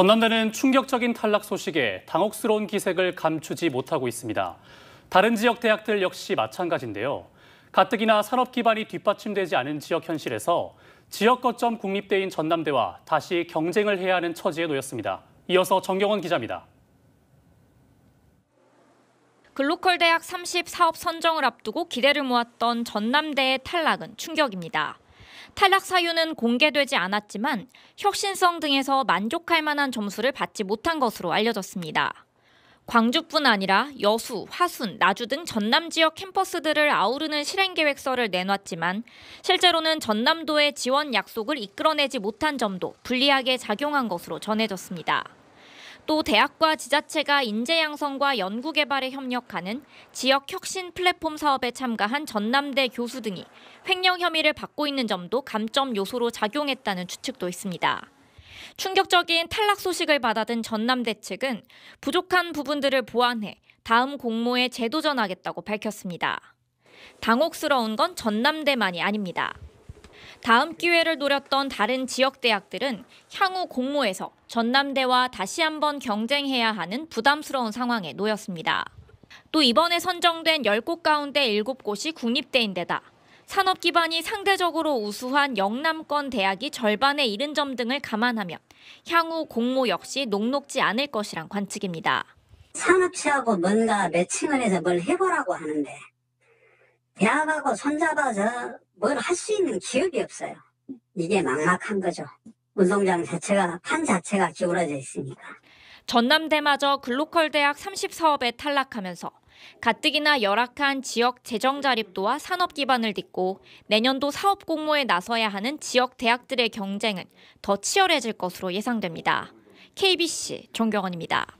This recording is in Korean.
전남대는 충격적인 탈락 소식에 당혹스러운 기색을 감추지 못하고 있습니다. 다른 지역 대학들 역시 마찬가지인데요. 가뜩이나 산업 기반이 뒷받침되지 않은 지역 현실에서 지역 거점 국립대인 전남대와 다시 경쟁을 해야 하는 처지에 놓였습니다. 이어서 정경원 기자입니다. 글로컬 그 대학 30 사업 선정을 앞두고 기대를 모았던 전남대의 탈락은 충격입니다. 탈락 사유는 공개되지 않았지만 혁신성 등에서 만족할 만한 점수를 받지 못한 것으로 알려졌습니다. 광주뿐 아니라 여수, 화순, 나주 등 전남 지역 캠퍼스들을 아우르는 실행 계획서를 내놨지만 실제로는 전남도의 지원 약속을 이끌어내지 못한 점도 불리하게 작용한 것으로 전해졌습니다. 또 대학과 지자체가 인재 양성과 연구 개발에 협력하는 지역 혁신 플랫폼 사업에 참가한 전남대 교수 등이 횡령 혐의를 받고 있는 점도 감점 요소로 작용했다는 추측도 있습니다. 충격적인 탈락 소식을 받아든 전남대 측은 부족한 부분들을 보완해 다음 공모에 재도전하겠다고 밝혔습니다. 당혹스러운 건 전남대만이 아닙니다. 다음 기회를 노렸던 다른 지역 대학들은 향후 공모에서 전남대와 다시 한번 경쟁해야 하는 부담스러운 상황에 놓였습니다. 또 이번에 선정된 10곳 가운데 7곳이 국립대인데다 산업 기반이 상대적으로 우수한 영남권 대학이 절반에 이른 점 등을 감안하면 향후 공모 역시 녹록지 않을 것이란 관측입니다. 산업시하고 뭔가 매칭을 해서 뭘 해보라고 하는데 대학하고 손잡아서 뭘 할 수 있는 기업이 없어요. 이게 막막한 거죠. 운동장 자체가 판 자체가 기울어져 있으니까. 전남대마저 글로컬 대학 30사업에 탈락하면서 가뜩이나 열악한 지역 재정 자립 도와 산업 기반을 딛고 내년도 사업 공모에 나서야 하는 지역 대학들의 경쟁은 더 치열해질 것으로 예상됩니다. KBC 정경원입니다.